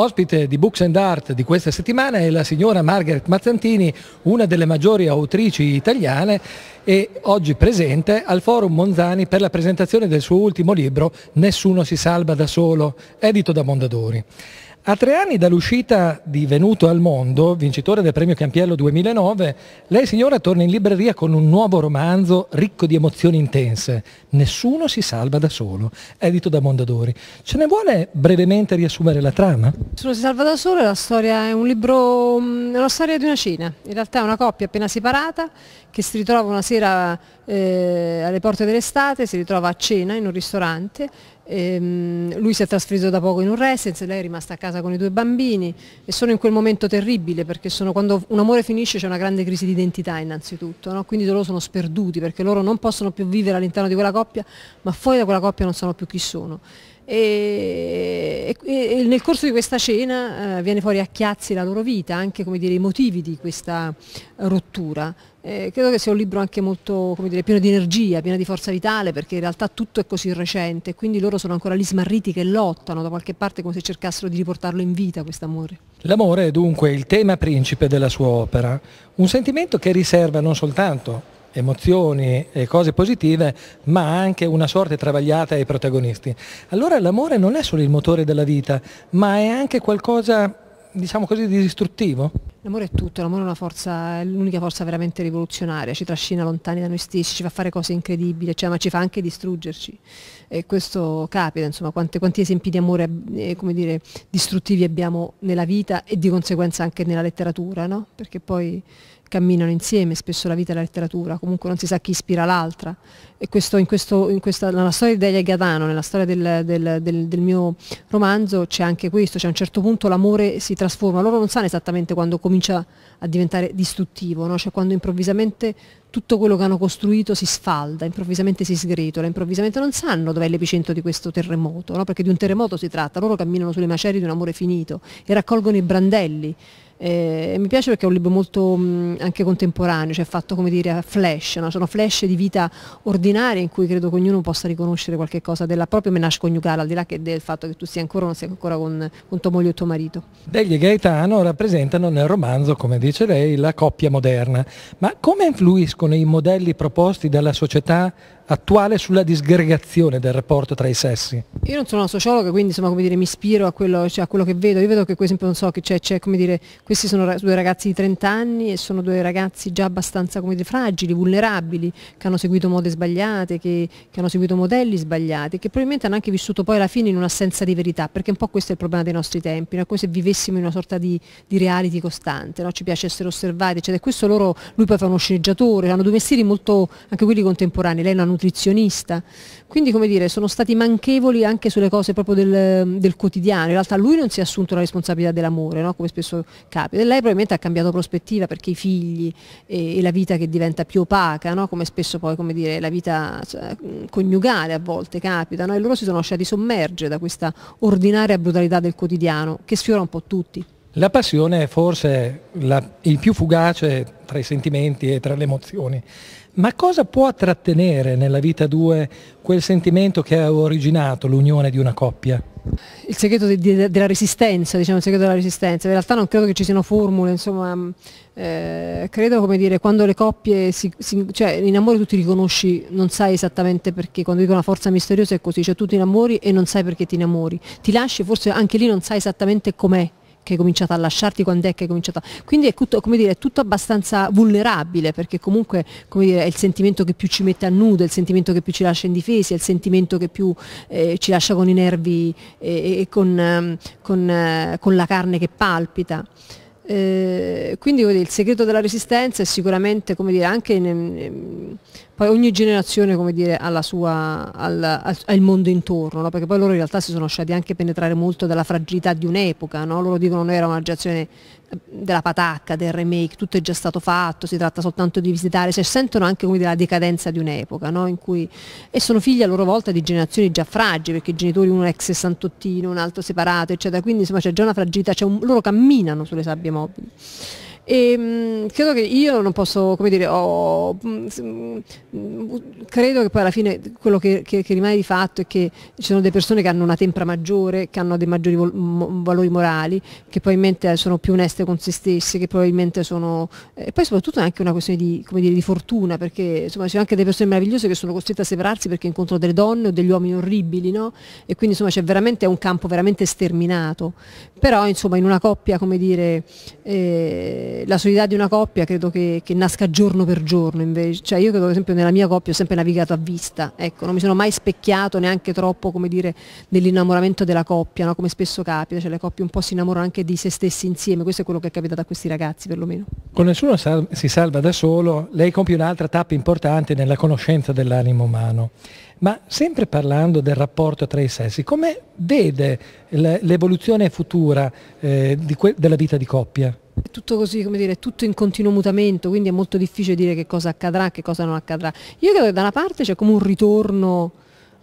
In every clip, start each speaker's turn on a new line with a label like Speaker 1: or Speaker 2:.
Speaker 1: Ospite di Books and Art di questa settimana è la signora Margaret Mazzantini, una delle maggiori autrici italiane e oggi presente al Forum Monzani per la presentazione del suo ultimo libro Nessuno si salva da solo, edito da Mondadori. A tre anni dall'uscita di Venuto al mondo, vincitore del premio Campiello 2009, lei signora torna in libreria con un nuovo romanzo ricco di emozioni intense. Nessuno si salva da solo, edito da Mondadori. Ce ne vuole brevemente riassumere la trama?
Speaker 2: Nessuno si salva da solo la storia è un libro, mm, è una storia di una Cina. In realtà è una coppia appena separata che si ritrova una sera eh, alle porte dell'estate, si ritrova a cena in un ristorante, ehm, lui si è trasferito da poco in un residence, lei è rimasta a casa con i due bambini e sono in quel momento terribile perché sono, quando un amore finisce c'è una grande crisi di identità innanzitutto, no? quindi loro sono sperduti perché loro non possono più vivere all'interno di quella coppia ma fuori da quella coppia non sanno più chi sono. E, e, e nel corso di questa cena eh, viene fuori a chiazzi la loro vita, anche come dire, i motivi di questa eh, rottura. Eh, credo che sia un libro anche molto dire, pieno di energia, pieno di forza vitale, perché in realtà tutto è così recente, quindi loro sono ancora lì smarriti che lottano da qualche parte come se cercassero di riportarlo in vita questo
Speaker 1: amore. L'amore è dunque il tema principe della sua opera, un sentimento che riserva non soltanto emozioni e cose positive, ma anche una sorte travagliata ai protagonisti. Allora l'amore non è solo il motore della vita, ma è anche qualcosa, diciamo così, di distruttivo?
Speaker 2: L'amore è tutto, l'amore è l'unica forza, forza veramente rivoluzionaria, ci trascina lontani da noi stessi, ci fa fare cose incredibili, cioè, ma ci fa anche distruggerci. E questo capita, insomma, quanti, quanti esempi di amore eh, dire, distruttivi abbiamo nella vita e di conseguenza anche nella letteratura, no? Perché poi camminano insieme spesso la vita e la letteratura, comunque non si sa chi ispira l'altra. E questo, in questo, in questa, nella storia di Delia Gadano, nella storia del, del, del, del mio romanzo c'è anche questo, cioè a un certo punto l'amore si trasforma, loro non sanno esattamente quando comincia a diventare distruttivo, no? cioè quando improvvisamente tutto quello che hanno costruito si sfalda, improvvisamente si sgretola, improvvisamente non sanno dov'è l'epicentro di questo terremoto, no? perché di un terremoto si tratta, loro camminano sulle macerie di un amore finito e raccolgono i brandelli eh, mi piace perché è un libro molto mh, mm, anche contemporaneo, cioè fatto come dire a flash, no? sono flash di vita ordinaria in cui credo che ognuno possa riconoscere qualche cosa della propria menage coniugale, al di là del fatto che tu sia ancora o non sia ancora con, con tua moglie o tuo marito.
Speaker 1: Degli e Gaetano rappresentano nel romanzo, come dice lei, la coppia moderna, ma come influiscono i modelli proposti dalla società attuale sulla disgregazione del rapporto tra i sessi?
Speaker 2: Io non sono una sociologa, quindi insomma, come dire, mi ispiro a quello, cioè, a quello che vedo, io vedo che per esempio non so che c'è, c'è come dire questi sono due ragazzi di 30 anni e sono due ragazzi già abbastanza come dire, fragili, vulnerabili, che hanno seguito mode sbagliate, che, che hanno seguito modelli sbagliati, che probabilmente hanno anche vissuto poi alla fine in un'assenza di verità, perché un po' questo è il problema dei nostri tempi, no? è come se vivessimo in una sorta di, di reality costante, no? ci piace essere osservati, eccetera. E questo loro, lui poi fa uno sceneggiatore, hanno due mestieri molto, anche quelli contemporanei, lei è una nutrizionista, quindi come dire, sono stati manchevoli anche sulle cose proprio del, del quotidiano, in realtà lui non si è assunto la responsabilità dell'amore, no? come spesso capita capita. lei probabilmente ha cambiato prospettiva perché i figli e, e la vita che diventa più opaca, no? come spesso poi come dire, la vita cioè, mm, coniugale a volte capita, no? e loro si sono lasciati sommergere da questa ordinaria brutalità del quotidiano che sfiora un po' tutti.
Speaker 1: La passione è forse la, il più fugace tra i sentimenti e tra le emozioni, ma cosa può trattenere nella vita due quel sentimento che ha originato l'unione di una coppia?
Speaker 2: Il segreto de, de, della resistenza, diciamo il segreto della resistenza, in realtà non credo che ci siano formule, insomma, mm, eh, credo come dire, quando le coppie, si, si, cioè in amore tu ti riconosci, non sai esattamente perché, quando dico una forza misteriosa è così, cioè tu ti innamori e non sai perché ti innamori, ti lasci forse anche lì non sai esattamente com'è, che hai cominciato a lasciarti, quando è che hai cominciato a... Quindi è tutto, dire, è tutto abbastanza vulnerabile perché comunque dire, è il sentimento che più ci mette a nudo, è il sentimento che più ci lascia indifesi, è il sentimento che più eh, ci lascia con i nervi eh, e, e con, ehm, con, eh, con la carne che palpita. Eh, quindi dire, il segreto della resistenza è sicuramente come dire, anche in, in, poi ogni generazione come dire, ha, sua, al, al, al, mondo intorno, no? perché poi loro in realtà si sono lasciati anche penetrare molto dalla fragilità di un'epoca, no? loro dicono noi era una generazione della patacca, del remake, tutto è già stato fatto, si tratta soltanto di visitare, cioè sentono anche come della decadenza di un'epoca, no? cui... e sono figli a loro volta di generazioni già fragili, perché i genitori uno è ex sessantottino, un altro separato, eccetera, quindi insomma c'è già una fragilità, un... loro camminano sulle sabbie mobili. E, ehm, mh, credo che io non posso, come dire, oh, mh, mm, mh, mm, credo che poi alla fine quello che, che, che, rimane di fatto è che ci sono delle persone che hanno una tempra maggiore, che hanno dei maggiori mo valori morali, che probabilmente sono più oneste con se stesse, che probabilmente sono... Eh, e poi soprattutto è anche una questione di, dire, di fortuna, perché insomma ci sono anche delle persone meravigliose che sono costrette a separarsi perché incontrano delle donne o degli uomini orribili, no? E quindi insomma c'è veramente è un campo veramente sterminato. Però insomma in una coppia, come dire... Eh, la solidità di una coppia credo che, che, nasca giorno per giorno invece, cioè io credo per esempio nella mia coppia ho sempre navigato a vista, ecco, non mi sono mai specchiato neanche troppo come dire dell'innamoramento della coppia, no? come spesso capita, cioè le coppie un po' si innamorano anche di se stessi insieme, questo è quello che è capitato a questi ragazzi perlomeno.
Speaker 1: Con nessuno sal si salva da solo, lei compie un'altra tappa importante nella conoscenza dell'animo umano. Ma sempre parlando del rapporto tra i sessi, come vede l'evoluzione futura eh, della vita di coppia?
Speaker 2: È tutto così, come dire, tutto in continuo mutamento, quindi è molto difficile dire che cosa accadrà che cosa non accadrà. Io credo che da una parte c'è come un ritorno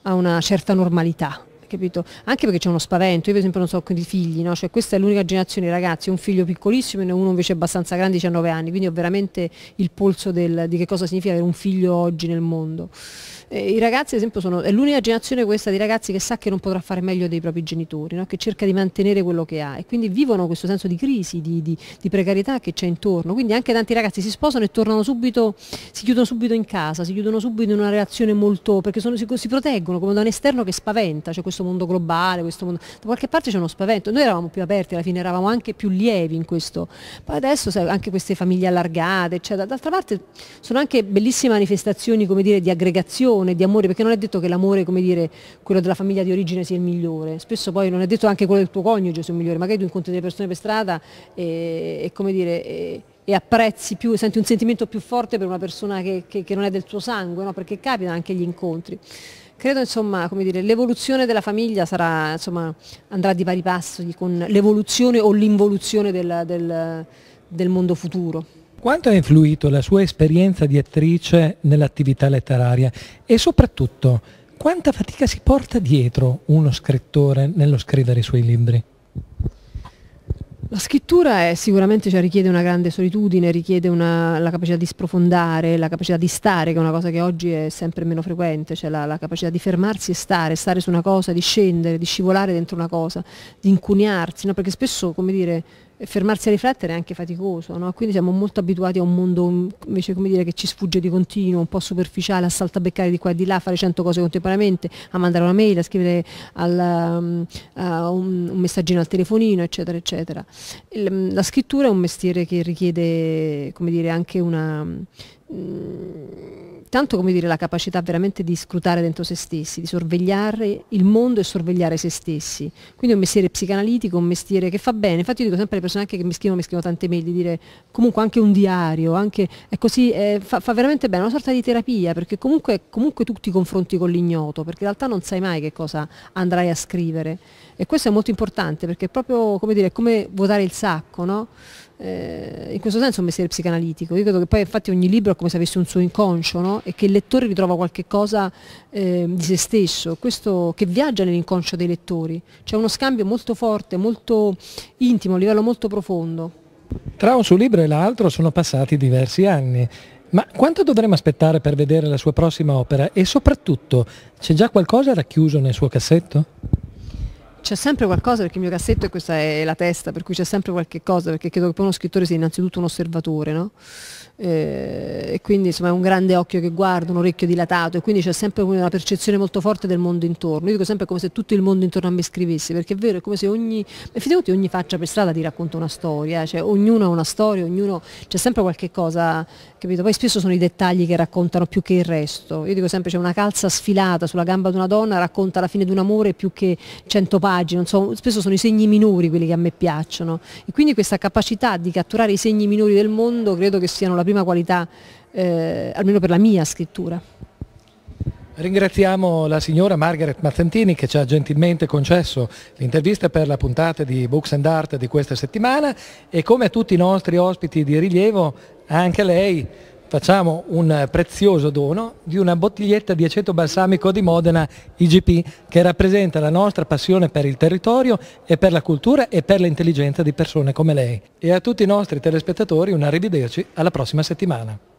Speaker 2: a una certa normalità, capito? Anche perché c'è uno spavento, io per esempio non so con i figli, no? cioè, questa è l'unica generazione di ragazzi, un figlio piccolissimo e uno invece abbastanza grande, 19 anni, quindi ho veramente il polso del, di che cosa significa avere un figlio oggi nel mondo eh, i ragazzi ad esempio sono, è l'unica generazione questa di ragazzi che sa che non potrà fare meglio dei propri genitori, no? che cerca di mantenere quello che ha e quindi vivono questo senso di crisi, di, di, di precarietà che c'è intorno, quindi anche tanti ragazzi si sposano e tornano subito, si chiudono subito in casa, si chiudono subito in una relazione molto, perché sono, si, si, proteggono come da un esterno che spaventa, c'è cioè questo mondo globale, questo mondo, da qualche parte c'è uno spavento, noi eravamo più aperti, alla fine eravamo anche più lievi in questo, poi adesso sai, anche queste famiglie allargate, eccetera, d'altra parte sono anche bellissime manifestazioni come dire, di aggregazione, relazione di amore, perché non è detto che l'amore, come dire, quello della famiglia di origine sia il migliore, spesso poi non è detto anche quello del tuo coniuge sia il migliore, magari tu incontri delle persone per strada e, e come dire... E, e apprezzi più, senti un sentimento più forte per una persona che, che, che non è del tuo sangue, no? perché capita anche gli incontri. Credo insomma, come dire, l'evoluzione della famiglia sarà, insomma, andrà di pari passo con l'evoluzione o l'involuzione del, del, del mondo futuro.
Speaker 1: Quanto ha influito la sua esperienza di attrice nell'attività letteraria e soprattutto quanta fatica si porta dietro uno scrittore nello scrivere i suoi libri?
Speaker 2: La scrittura è, sicuramente cioè, richiede una grande solitudine, richiede una, la capacità di sprofondare, la capacità di stare, che è una cosa che oggi è sempre meno frequente, cioè la, la capacità di fermarsi e stare, stare su una cosa, di scendere, di scivolare dentro una cosa, di incuniarsi, no? perché spesso, come dire, fermarsi a riflettere è anche faticoso, no? quindi siamo molto abituati a un mondo mm, invece come dire, che ci sfugge di continuo, un po' superficiale, a saltabeccare di qua e di là, a fare 100 cose contemporaneamente, a mandare una mail, a scrivere al, mm, a un, un, messaggino al telefonino, eccetera, eccetera. Il, mm, la scrittura è un mestiere che richiede come dire, anche una Mm, tanto come dire la capacità veramente di scrutare dentro se stessi, di sorvegliare il mondo e sorvegliare se stessi. Quindi è un mestiere psicanalitico, un mestiere che fa bene. Infatti io dico sempre alle persone anche che mi scrivono, mi scrivono tante mail, di dire comunque anche un diario, anche, è così, è, fa, fa, veramente bene, è una sorta di terapia, perché comunque, comunque tu ti confronti con l'ignoto, perché in realtà non sai mai che cosa andrai a scrivere. E questo è molto importante perché è proprio come dire, è come vuotare il sacco, no? Eh, in questo senso un mestiere psicanalitico. Io credo che poi infatti ogni libro è come se avesse un suo inconscio no? e che il lettore ritrova qualche cosa eh, di se stesso, questo che viaggia nell'inconscio dei lettori. C'è uno scambio molto forte, molto intimo, a livello molto profondo.
Speaker 1: Tra un suo libro e l'altro sono passati diversi anni. Ma quanto dovremmo aspettare per vedere la sua prossima opera? E soprattutto, c'è già qualcosa racchiuso nel suo cassetto?
Speaker 2: c'è sempre qualcosa perché il mio cassetto e questa è la testa, per cui c'è sempre qualche cosa, perché credo che poi uno scrittore sia innanzitutto un osservatore, no? eh, e quindi insomma è un grande occhio che guarda, un orecchio dilatato e quindi c'è sempre una percezione molto forte del mondo intorno. Io dico sempre come se tutto il mondo intorno a me scrivesse, perché è vero, è come se ogni, effettivamente ogni faccia per strada ti racconta una storia, cioè ognuno ha una storia, ognuno c'è sempre qualche cosa, capito? Poi spesso sono i dettagli che raccontano più che il resto. Io dico sempre c'è una calza sfilata sulla gamba di una donna racconta la fine di un amore più che cento pagine, so, spesso sono i segni minori quelli che a me piacciono. E quindi questa capacità di catturare i segni minori del mondo credo che siano la prima qualità, eh, almeno per la mia scrittura.
Speaker 1: Ringraziamo la signora Margaret Mazzantini che ci ha gentilmente concesso l'intervista per la puntata di Books and Art di questa settimana e come a tutti i nostri ospiti di rilievo anche lei facciamo un prezioso dono di una bottiglietta di aceto balsamico di Modena IGP che rappresenta la nostra passione per il territorio e per la cultura e per l'intelligenza di persone come lei. E a tutti i nostri telespettatori un arrivederci alla prossima settimana.